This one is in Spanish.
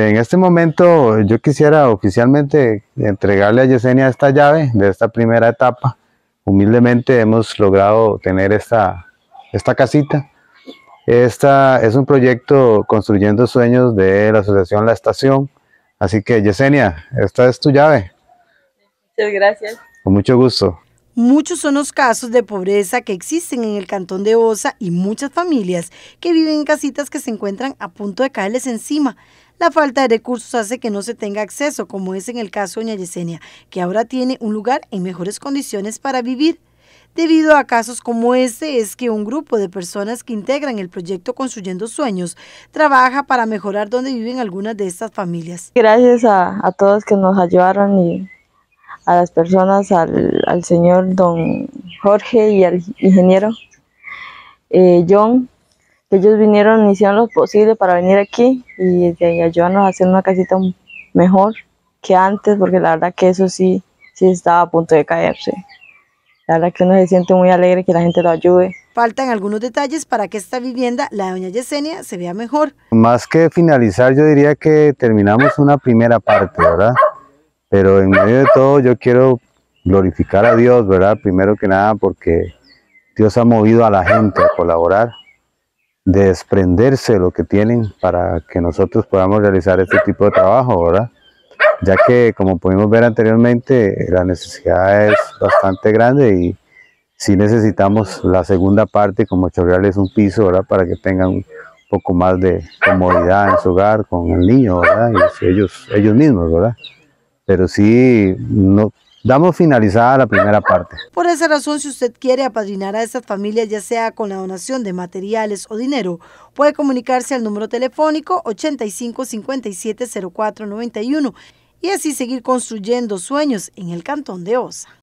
en este momento yo quisiera oficialmente entregarle a Yesenia esta llave de esta primera etapa. Humildemente hemos logrado tener esta, casita. Esta es un proyecto Construyendo Sueños de la Asociación La Estación. Así que Yesenia, esta es tu llave. Muchas gracias. Con mucho gusto. Muchos son los casos de pobreza que existen en el cantón de Osa y muchas familias que viven en casitas que se encuentran a punto de caerles encima. La falta de recursos hace que no se tenga acceso, como es en el caso de Doña Yesenia, que ahora tiene un lugar en mejores condiciones para vivir. Debido a casos como este es que un grupo de personas que integran el proyecto Construyendo Sueños trabaja para mejorar donde viven algunas de estas familias. Gracias a, a todos que nos ayudaron y a las personas, al, al señor don Jorge y al ingeniero eh, John, que ellos vinieron, hicieron lo posible para venir aquí y de ayudarnos a hacer una casita mejor que antes, porque la verdad que eso sí, sí estaba a punto de caerse. La verdad que uno se siente muy alegre que la gente lo ayude. Faltan algunos detalles para que esta vivienda, la Doña Yesenia, se vea mejor. Más que finalizar, yo diría que terminamos una primera parte, ¿verdad? Pero en medio de todo yo quiero glorificar a Dios, ¿verdad? Primero que nada porque Dios ha movido a la gente a colaborar, de desprenderse de lo que tienen para que nosotros podamos realizar este tipo de trabajo, ¿verdad? Ya que como pudimos ver anteriormente, la necesidad es bastante grande y si necesitamos la segunda parte como chorrearles un piso, ¿verdad? Para que tengan un poco más de comodidad en su hogar con el niño, ¿verdad? Y ellos, ellos mismos, ¿verdad? pero sí Damos finalizada la primera parte. Por esa razón, si usted quiere apadrinar a estas familias, ya sea con la donación de materiales o dinero, puede comunicarse al número telefónico 85 57 04 y así seguir construyendo sueños en el cantón de Osa.